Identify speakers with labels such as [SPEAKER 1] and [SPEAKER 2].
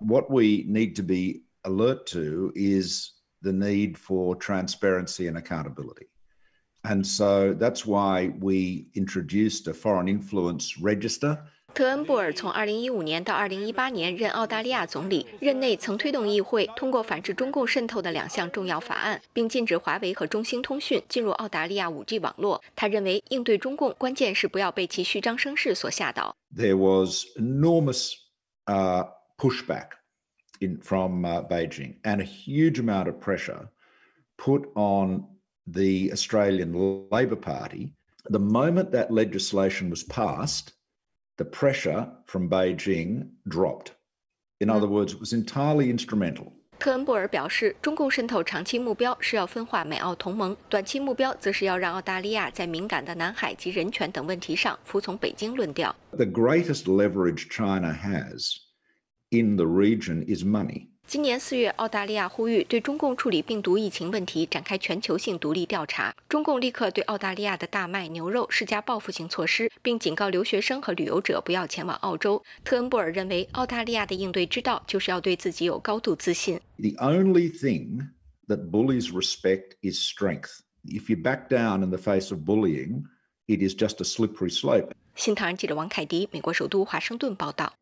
[SPEAKER 1] what we need to be alert to is the need for transparency and accountability. And so that's why we introduced a foreign influence register.
[SPEAKER 2] 特恩布尔从2015年到2018年任澳大利亚总理，任内曾推动议会通过反制中共渗透的两项重要法案，并禁止华为和中兴通讯进入澳大利亚 5G 网络。他认为，应对中共，关键是不要被其虚张声势所吓倒。
[SPEAKER 1] There was enormous, uh, pushback in, from uh, Beijing and a huge amount of pressure put on the Australian Labor Party. The moment that legislation was passed, the pressure from Beijing dropped. In other mm. words, it was entirely instrumental.
[SPEAKER 2] 特恩布尔表示，中共渗透长期目标是要分化美澳同盟，短期目标则是要让澳大利亚在敏感的南海及人权等问题上服从北京论调。
[SPEAKER 1] The greatest leverage China has in region is money. the
[SPEAKER 2] 今年四月，澳大利亚呼吁对中共处理病毒疫情问题展开全球性独立调查。中共立刻对澳大利亚的大麦牛肉施加报复性措施，并警告留学生和旅游者不要前往澳洲。特恩布尔认为，澳大利亚的应对之道就是要对自己有高度自信。
[SPEAKER 1] The only thing that bullies respect is strength. If you back down in the face of bullying, it is just a slippery slope.
[SPEAKER 2] 新唐人记者王凯迪，美国首都华盛顿报道。